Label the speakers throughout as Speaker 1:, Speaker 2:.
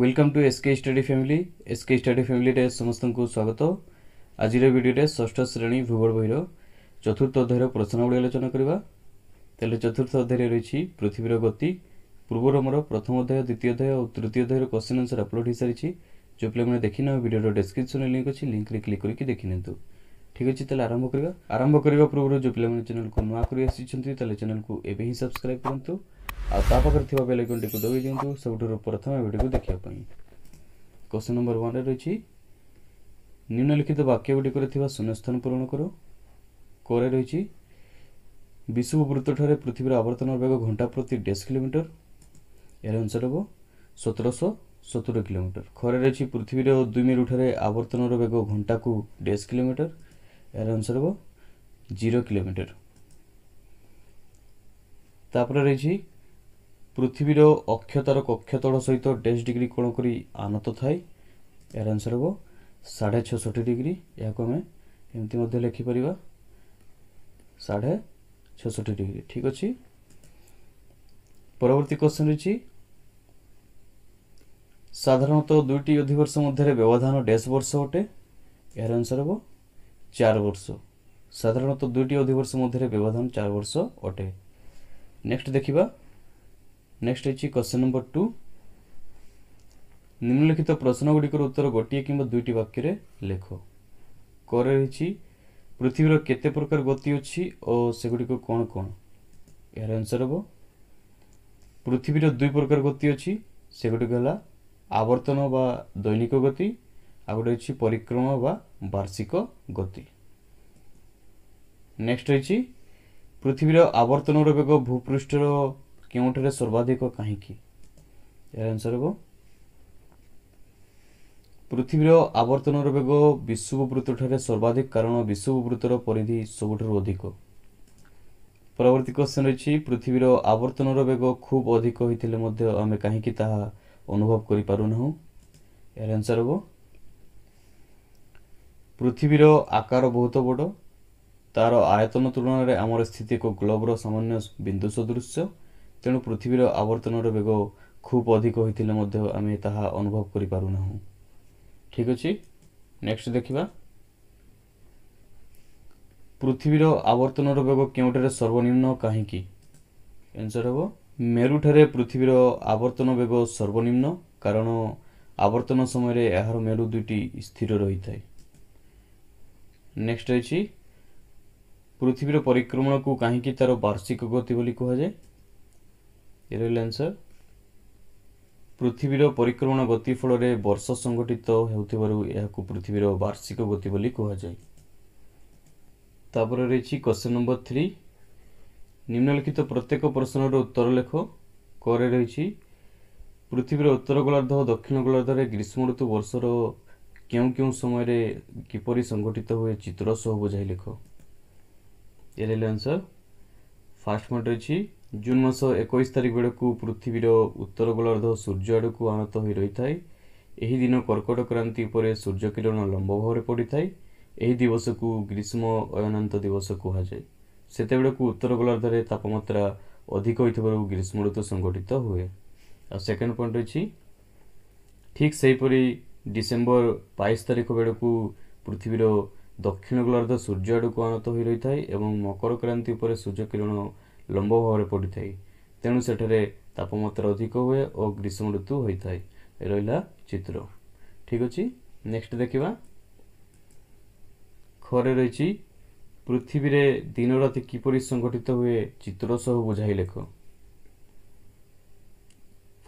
Speaker 1: welcome to SK study family SK study ଫ୍ୟାମିଲିରେ ସମସ୍ତଙ୍କୁ ସ୍ୱାଗତ ଆଜିର ଭିଡ଼ିଓରେ ଷଷ୍ଠ ଶ୍ରେଣୀ ଭୂଗୋଳ ବହିର ଚତୁର୍ଥ ଅଧ୍ୟାୟର ପ୍ରଶ୍ନଗୁଡ଼ିକ ଆଲୋଚନା କରିବା ତାହେଲେ ଚତୁର୍ଥ ଅଧ୍ୟାୟରେ ରହିଛି ପୃଥିବୀର ଗତି ପୂର୍ବରୁ ଆମର ପ୍ରଥମ ଅଧ୍ୟାୟ ଦ୍ୱିତୀୟ ଅଧ୍ୟାୟ ଓ ତୃତୀୟ ଅଧ୍ୟାୟର କ୍ୱେଶ୍ଚିନ୍ ଆନ୍ସର୍ ଅପଲୋଡ଼ ହୋଇସାରିଛି ଯେଉଁ ପିଲାମାନେ ଦେଖିନାହୁଁ ଭିଡ଼ିଓର ଡେସ୍କ୍ରିପସନ୍ରେ ଲିଙ୍କ୍ ଅଛି ଲିଙ୍କ୍ରେ କ୍ଲିକ୍ କରିକି ଦେଖିନିଅନ୍ତୁ ଠିକ୍ ଅଛି ତାହେଲେ ଆରମ୍ଭ କରିବା ଆରମ୍ଭ କରିବା ପୂର୍ବରୁ ଯେଉଁ ପିଲାମାନେ ଚ୍ୟାନେଲ୍କୁ ନୂଆ କରି ଆସିଛନ୍ତି ତାହେଲେ ଚ୍ୟାନେଲ୍କୁ ଏବେ ହିଁ ସବସ୍କ୍ରାଇବ୍ କରନ୍ତୁ ଆଉ ତା ପାଖରେ ଥିବା ବେଲ୍ ଆଇକନ୍ଟିକୁ ଦବାଇ ଦିଅନ୍ତୁ ସବୁଠାରୁ ପ୍ରଥମେ ଭିଡ଼ିଓକୁ ଦେଖିବା ପାଇଁ କ୍ୱେଶ୍ଚନ୍ ନମ୍ବର ୱାନ୍ରେ ରହିଛି ନିମ୍ନଲିଖିତ ବାକ୍ୟ ଗୁଡ଼ିକରେ ଥିବା ଶୂନ୍ୟସ୍ଥାନ ପୂରଣ କର କରେ ରହିଛି ବିଶ୍ୱବୃତ୍ତଠାରେ ପୃଥିବୀର ଆବର୍ତ୍ତନର ବେଗ ଘଣ୍ଟା ପ୍ରତି ଡେସ୍ କିଲୋମିଟର ଏହାର ଆନ୍ସର୍ ହେବ ସତରଶହ ସତୁରି କିଲୋମିଟର ଖରେ ରହିଛି ପୃଥିବୀର ଦୁଇ ମେରୁଠାରେ ଆବର୍ତ୍ତନର ବେଗ ଘଣ୍ଟାକୁ ଡେସ୍ କିଲୋମିଟର ଏହାର ଆନ୍ସର୍ ହେବ ଜିରୋ କିଲୋମିଟର ତାପରେ ରହିଛି ପୃଥିବୀର ଅକ୍ଷତାର କକ୍ଷତଳ ସହିତ ଡେସ୍ ଡିଗ୍ରୀ କ'ଣ କରି ଆନତ ଥାଏ ଏହାର ଆନ୍ସର୍ ହେବ ସାଢ଼େ ଛଅଷଠି ଡିଗ୍ରୀ ଏହାକୁ ଆମେ ଏମିତି ମଧ୍ୟ ଲେଖିପାରିବା ସାଢ଼େ ଛଅଷଠି ଡିଗ୍ରୀ ଠିକ୍ ଅଛି ପରବର୍ତ୍ତୀ କ୍ୱେଶ୍ଚନ୍ ରହିଛି ସାଧାରଣତଃ ଦୁଇଟି ଅଧିବର୍ଷ ମଧ୍ୟରେ ବ୍ୟବଧାନ ଡେସ୍ ବର୍ଷ ଅଟେ ଏହାର ଆନ୍ସର୍ ହେବ ଚାରି ବର୍ଷ ସାଧାରଣତଃ ଦୁଇଟି ଅଧିବର୍ଷ ମଧ୍ୟରେ ବ୍ୟବଧାନ ଚାରି ବର୍ଷ ଅଟେ ନେକ୍ସଟ୍ ଦେଖିବା ନେକ୍ସଟ ହେଉଛି କ୍ୱେଶ୍ଚନ୍ ନମ୍ବର ଟୁ ନିମ୍ନଲିଖିତ ପ୍ରଶ୍ନଗୁଡ଼ିକର ଉତ୍ତର ଗୋଟିଏ କିମ୍ବା ଦୁଇଟି ବାକ୍ୟରେ ଲେଖ କରେ ରହିଛି ପୃଥିବୀର କେତେ ପ୍ରକାର ଗତି ଅଛି ଓ ସେଗୁଡ଼ିକ କ'ଣ କ'ଣ ଏହାର ଆନ୍ସର୍ ହେବ ପୃଥିବୀର ଦୁଇ ପ୍ରକାର ଗତି ଅଛି ସେଗୁଡ଼ିକ ହେଲା ଆବର୍ତ୍ତନ ବା ଦୈନିକ ଗତି ଆଉ ଗୋଟେ ହେଉଛି ପରିକ୍ରମା ବା ବାର୍ଷିକ ଗତି ନେକ୍ସଟ ରହିଛି ପୃଥିବୀର ଆବର୍ତ୍ତନର ବେଗ ଭୂପୃଷ୍ଠର କେଉଁଠାରେ ସର୍ବାଧିକ କାହିଁକି ଏହାର ଆନ୍ସର୍ ହେବ ପୃଥିବୀର ଆବର୍ତ୍ତନର ବେଗ ବିଶ୍ୱବୃତ୍ତଠାରେ ସର୍ବାଧିକ କାରଣ ବିଶ୍ୱବୃତ୍ତର ପରିଧି ସବୁଠାରୁ ଅଧିକ ପରବର୍ତ୍ତୀ କ୍ୱେଶ୍ଚନ୍ ରହିଛି ପୃଥିବୀର ଆବର୍ତ୍ତନର ବେଗ ଖୁବ୍ ଅଧିକ ହୋଇଥିଲେ ମଧ୍ୟ ଆମେ କାହିଁକି ତାହା ଅନୁଭବ କରିପାରୁନାହୁଁ ଏହାର ଆନ୍ସର୍ ହେବ ପୃଥିବୀର ଆକାର ବହୁତ ବଡ଼ ତାର ଆୟତନ ତୁଳନାରେ ଆମର ସ୍ଥିତି ଏକ ଗ୍ଲୋବର ସାମାନ୍ୟ ବିନ୍ଦୁ ସଦୃଶ୍ୟ ତେଣୁ ପୃଥିବୀର ଆବର୍ତ୍ତନର ବେଗ ଖୁବ୍ ଅଧିକ ହୋଇଥିଲେ ମଧ୍ୟ ଆମେ ତାହା ଅନୁଭବ କରିପାରୁନାହୁଁ ଠିକ୍ ଅଛି ନେକ୍ସଟ ଦେଖିବା ପୃଥିବୀର ଆବର୍ତ୍ତନର ବେଗ କେଉଁଠାରେ ସର୍ବନିମ୍ନ କାହିଁକି ଆନ୍ସର ହେବ ମେରୁଠାରେ ପୃଥିବୀର ଆବର୍ତ୍ତନ ବେଗ ସର୍ବନିମ୍ନ କାରଣ ଆବର୍ତ୍ତନ ସମୟରେ ଏହାର ମେରୁ ଦୁଇଟି ସ୍ଥିର ରହିଥାଏ ନେକ୍ସଟ ରହିଛି ପୃଥିବୀର ପରିକ୍ରମଣକୁ କାହିଁକି ତା'ର ବାର୍ଷିକ ଗତି ବୋଲି କୁହାଯାଏ ଏର ଆନ୍ସର ପୃଥିବୀର ପରିକ୍ରମଣ ଗତି ଫଳରେ ବର୍ଷ ସଂଗଠିତ ହେଉଥିବାରୁ ଏହାକୁ ପୃଥିବୀର ବାର୍ଷିକ ଗତି ବୋଲି କୁହାଯାଏ ତାପରେ ରହିଛି କ୍ୱେଶ୍ଚନ୍ ନମ୍ବର ଥ୍ରୀ ନିମ୍ନଲିଖିତ ପ୍ରତ୍ୟେକ ପ୍ରଶ୍ନର ଉତ୍ତର ଲେଖ କରେ ରହିଛି ପୃଥିବୀର ଉତ୍ତର ଗୋଳାର୍ଦ୍ଧ ଦକ୍ଷିଣ ଗୋଳାର୍ଦ୍ଧରେ ଗ୍ରୀଷ୍ମ ଋତୁ ବର୍ଷର କେଉଁ କେଉଁ ସମୟରେ କିପରି ସଂଗଠିତ ହୁଏ ଚିତ୍ର ସହ ବୁଝାଇ ଲେଖ ଏ ରହିଲେ ଆନ୍ସର ଫାଷ୍ଟ ପଏଣ୍ଟ ରହିଛି ଜୁନ୍ ମାସ ଏକୋଇଶ ତାରିଖ ବେଳକୁ ପୃଥିବୀର ଉତ୍ତର ଗୋଳାର୍ଦ୍ଧ ସୂର୍ଯ୍ୟ ଆଡ଼କୁ ଆଣତ ହୋଇ ରହିଥାଏ ଏହି ଦିନ କର୍କଟ କ୍ରାନ୍ତି ଉପରେ ସୂର୍ଯ୍ୟ କିରଣ ଲମ୍ବ ଭାବରେ ପଡ଼ିଥାଏ ଏହି ଦିବସକୁ ଗ୍ରୀଷ୍ମ ଅୟନାନ୍ତ ଦିବସ କୁହାଯାଏ ସେତେବେଳକୁ ଉତ୍ତର ଗୋଲାର୍ଦ୍ଧରେ ତାପମାତ୍ରା ଅଧିକ ହୋଇଥିବାରୁ ଗ୍ରୀଷ୍ମ ଋତୁ ସଂଗଠିତ ହୁଏ ଆଉ ସେକେଣ୍ଡ ପଏଣ୍ଟ ଅଛି ଠିକ୍ ସେହିପରି ଡିସେମ୍ବର ବାଇଶ ତାରିଖ ବେଳକୁ ପୃଥିବୀର ଦକ୍ଷିଣ ଗୋଲାର୍ଦ୍ଧ ସୂର୍ଯ୍ୟ ଆଡ଼କୁ ଆଣତ ହୋଇ ରହିଥାଏ ଏବଂ ମକର କ୍ରାନ୍ତି ଉପରେ ସୂର୍ଯ୍ୟ କିରଣ ଲମ୍ବ ଭାବରେ ପଡ଼ିଥାଏ ତେଣୁ ସେଠାରେ ତାପମାତ୍ରା ଅଧିକ ହୁଏ ଓ ଗ୍ରୀଷ୍ମ ଋତୁ ହୋଇଥାଏ ରହିଲା ଚିତ୍ର ଠିକ୍ ଅଛି ନେକ୍ସଟ ଦେଖିବା ଖରେ ରହିଛି ପୃଥିବୀରେ ଦିନରାତି କିପରି ସଂଗଠିତ ହୁଏ ଚିତ୍ର ସହ ବୁଝାଇ ଲେଖ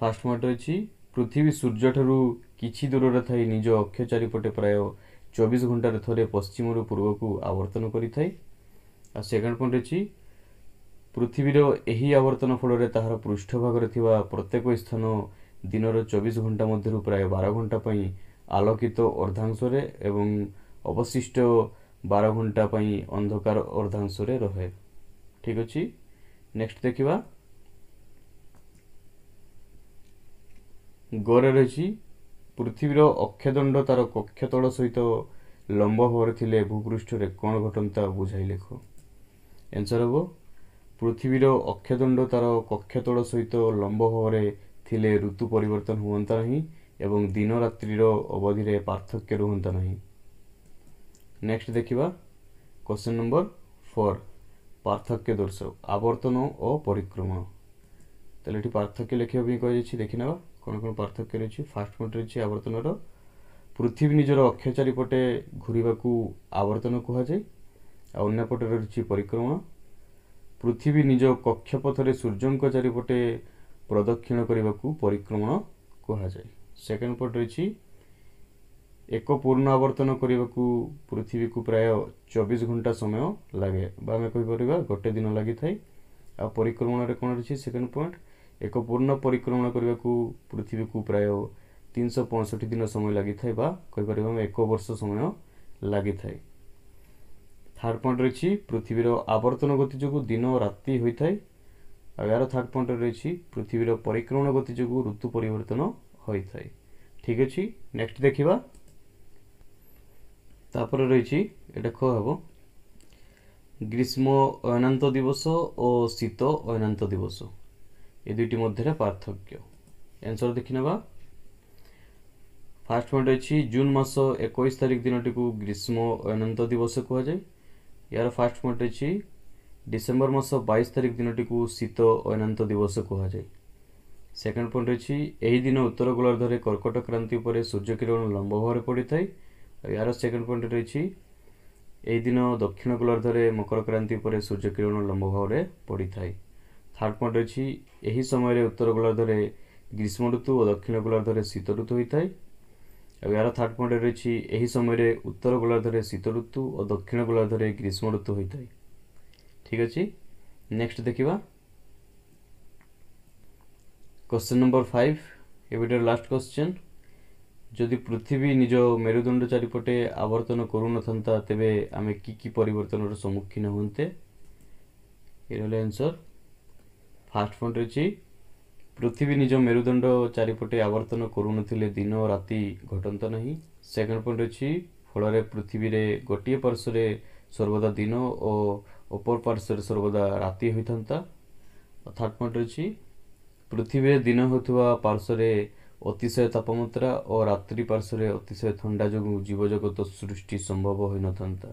Speaker 1: ଫାଷ୍ଟ ପଏଣ୍ଟ ରହିଛି ପୃଥିବୀ ସୂର୍ଯ୍ୟଠାରୁ କିଛି ଦୂରରେ ଥାଇ ନିଜ ଅକ୍ଷ ଚାରିପଟେ ପ୍ରାୟ ଚବିଶ ଘଣ୍ଟାରେ ଥରେ ପଶ୍ଚିମରୁ ପୂର୍ବକୁ ଆବର୍ତ୍ତନ କରିଥାଏ ଆଉ ସେକେଣ୍ଡ ପଏଣ୍ଟ ଅଛି ପୃଥିବୀର ଏହି ଆବର୍ତ୍ତନ ଫଳରେ ତାହାର ପୃଷ୍ଠ ଭାଗରେ ଥିବା ପ୍ରତ୍ୟେକ ସ୍ଥାନ ଦିନର ଚବିଶ ଘଣ୍ଟା ମଧ୍ୟରୁ ପ୍ରାୟ ବାର ଘଣ୍ଟା ପାଇଁ ଆଲୋକିତ ଅର୍ଦ୍ଧାଂଶରେ ଏବଂ ଅବଶିଷ୍ଟ ବାର ଘଣ୍ଟା ପାଇଁ ଅନ୍ଧକାର ଅର୍ଦ୍ଧାଂଶରେ ରହେ ଠିକ୍ ଅଛି ନେକ୍ସଟ ଦେଖିବା ଗରେ ରହିଛି ପୃଥିବୀର ଅକ୍ଷଦଣ୍ଡ ତାର କକ୍ଷତଳ ସହିତ ଲମ୍ବ ଭାବରେ ଥିଲେ ଭୂପୃଷ୍ଠରେ କ'ଣ ଘଟନ୍ତା ବୁଝାଇ ଲେଖ ଆନ୍ସର ହେବ ପୃଥିବୀର ଅକ୍ଷଦଣ୍ଡ ତାର କକ୍ଷତଳ ସହିତ ଲମ୍ବ ଭାବରେ ଥିଲେ ଋତୁ ପରିବର୍ତ୍ତନ ହୁଅନ୍ତା ନାହିଁ ଏବଂ ଦିନରାତ୍ରିର ଅବଧିରେ ପାର୍ଥକ୍ୟ ରୁହନ୍ତା ନାହିଁ ନେକ୍ସଟ ଦେଖିବା କୋଶ୍ଚିନ୍ ନମ୍ବର ଫୋର୍ ପାର୍ଥକ୍ୟ ଦର୍ଶକ ଆବର୍ତ୍ତନ ଓ ପରିକ୍ରମା তাহলে ଏଠି ପାର୍ଥକ୍ୟ ଲେଖିବା ପାଇଁ কুযাইছি ଦେଖିନେବା କଣ କଣ ପାର୍ଥକ୍ୟ ରହିଛି ଫାଷ୍ଟ ପଏଣ୍ଟ ରହିଛି রয়েছে ପୃଥିବୀ ନିଜର ଅକ୍ଷ ଚାରିପଟେ চারিপটে ଆବର୍ତ୍ତନ କୁହାଯାଏ ଆଉ আর অন্য ପରିକ୍ରମା ପୃଥିବୀ ନିଜ କକ୍ଷପଥରେ ସୂର୍ଯ୍ୟଙ୍କ ଚାରିପଟେ ପ୍ରଦକ୍ଷିଣ କରିବାକୁ ପରିକ୍ରମଣ କୁହାଯାଏ ସେକେଣ୍ଡ ପଏଣ୍ଟ ରହିଛି ଏକ ପୂର୍ଣ୍ଣ ଆବର୍ତ୍ତନ କରିବାକୁ ପୃଥିବୀକୁ ପ୍ରାୟ ଚବିଶ ଘଣ୍ଟା ସମୟ ଲାଗେ ବା ଆମେ କହିପାରିବା ଗୋଟେ ଦିନ ଲାଗିଥାଏ ଆଉ ପରିକ୍ରମଣରେ କ'ଣ ରହିଛି ସେକେଣ୍ଡ ପଏଣ୍ଟ ଏକ ପୂର୍ଣ୍ଣ ପରିକ୍ରମଣ କରିବାକୁ ପୃଥିବୀକୁ ପ୍ରାୟ ତିନିଶହ ପଞ୍ଚଷଠି ଦିନ ସମୟ ଲାଗିଥାଏ ବା କହିପାରିବା ଆମେ ଏକ ବର୍ଷ ସମୟ ଲାଗିଥାଏ থার্ড পয়েন্ট রয়েছে পৃথিবীর আবর্তন গতি যোগুঁ দিন ও রাতি হয়ে থাকে আর এর থার্ড পয়েন্ট রয়েছে পৃথিবীর পরিক্রমণ গতি যোগুঁ ঋতু পরিবর্তন হয়ে থাকে ঠিক আছে নেক্সট দেখিবা তারপরে রয়েছে এটা খ হব গ্রীষ্ম অয়নান্ত দিবস ও শীত অয়নান্ত দিবস এই দুইটি মধ্যে পার্থক্য অ্যান্সর দেখি নেবা ফার্স্ট পয়েন্ট রয়েছে জুন মাস একুশ তারিখ দিনটি গ্রীষ্ম অয়নান্ত দিবস কুয়া যায় ଏହାର ଫାର୍ଷ୍ଟ ପଏଣ୍ଟ ଅଛି ଡିସେମ୍ବର ମାସ ବାଇଶ ତାରିଖ ଦିନଟିକୁ ଶୀତ ଐନାନ୍ତ ଦିବସ କୁହାଯାଏ ସେକେଣ୍ଡ ପଏଣ୍ଟ ଅଛି ଏହି ଦିନ ଉତ୍ତର ଗୋଲାର୍ଦ୍ଧରେ କର୍କଟ କ୍ରାନ୍ତି ଉପରେ ସୂର୍ଯ୍ୟକିରଣ ଲମ୍ବ ଭାବରେ ପଡ଼ିଥାଏ ଆଉ ଏହାର ସେକେଣ୍ଡ ପଏଣ୍ଟ ରହିଛି ଏହି ଦିନ ଦକ୍ଷିଣ ଗୋଲାର୍ଦ୍ଧରେ ମକର କ୍ରାନ୍ତି ଉପରେ ସୂର୍ଯ୍ୟକିରଣ ଲମ୍ବ ଭାବରେ ପଡ଼ିଥାଏ ଥାର୍ଡ଼ ପଏଣ୍ଟ ଅଛି ଏହି ସମୟରେ ଉତ୍ତର ଗୋଲାର୍ଦ୍ଧରେ ଗ୍ରୀଷ୍ମ ଋତୁ ଓ ଦକ୍ଷିଣ ଗୋଲାର୍ଦ୍ଧରେ ଶୀତ ଋତୁ ହୋଇଥାଏ ଏହାର ଥାର୍ଡ଼ ପଏଣ୍ଟ ରହିଛି ଏହି ସମୟରେ ଉତ୍ତର ଗୋଲାର୍ଦ୍ଧରେ ଶୀତ ଋତୁ ଓ ଦକ୍ଷିଣ ଗୋଲାର୍ଦ୍ଧରେ ଗ୍ରୀଷ୍ମ ଋତୁ ହୋଇଥାଏ ଠିକ୍ ଅଛି ନେକ୍ସଟ ଦେଖିବା କୋଶ୍ଚିନ୍ ନମ୍ବର ଫାଇଭ ଏ ଭିଡ଼ିଓର ଲାଷ୍ଟ କୋଶ୍ଚିନ୍ ଯଦି ପୃଥିବୀ ନିଜ ମେରୁଦଣ୍ଡ ଚାରିପଟେ ଆବର୍ତ୍ତନ କରୁନଥାନ୍ତା ତେବେ ଆମେ କି କି ପରିବର୍ତ୍ତନର ସମ୍ମୁଖୀନ ହୁଅନ୍ତେ ଏ ରହିଲା ଆନ୍ସର ଫାର୍ଷ୍ଟ ପଏଣ୍ଟ ରହିଛି ପୃଥିବୀ ନିଜ ମେରୁଦଣ୍ଡ ଚାରିପଟେ ଆବର୍ତ୍ତନ କରୁନଥିଲେ ଦିନ ଓ ରାତି ଘଟନ୍ତ ନାହିଁ ସେକେଣ୍ଡ ପଏଣ୍ଟ ଅଛି ଫଳରେ ପୃଥିବୀରେ ଗୋଟିଏ ପାର୍ଶ୍ୱରେ ସର୍ବଦା ଦିନ ଓ ଅପର ପାର୍ଶ୍ୱରେ ସର୍ବଦା ରାତି ହୋଇଥାନ୍ତା ଥାର୍ଡ଼ ପଏଣ୍ଟ ଅଛି ପୃଥିବୀରେ ଦିନ ହେଉଥିବା ପାର୍ଶ୍ୱରେ ଅତିଶୟ ତାପମାତ୍ରା ଓ ରାତ୍ରି ପାର୍ଶ୍ୱରେ ଅତିଶୟ ଥଣ୍ଡା ଯୋଗୁଁ ଜୀବଜଗତ ସୃଷ୍ଟି ସମ୍ଭବ ହୋଇନଥାନ୍ତା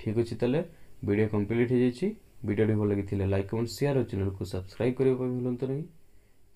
Speaker 1: ଠିକ୍ ଅଛି ତାହେଲେ ଭିଡ଼ିଓ କମ୍ପ୍ଲିଟ୍ ହୋଇଯାଇଛି ଭିଡ଼ିଓଟି ଭଲ ଲାଗିଥିଲେ ଲାଇକ୍ କମେଣ୍ଟ ସେୟାର ଚ୍ୟାନେଲ୍କୁ ସବସ୍କ୍ରାଇବ୍ କରିବା ପାଇଁ ଭୁଲନ୍ତୁ ନାହିଁ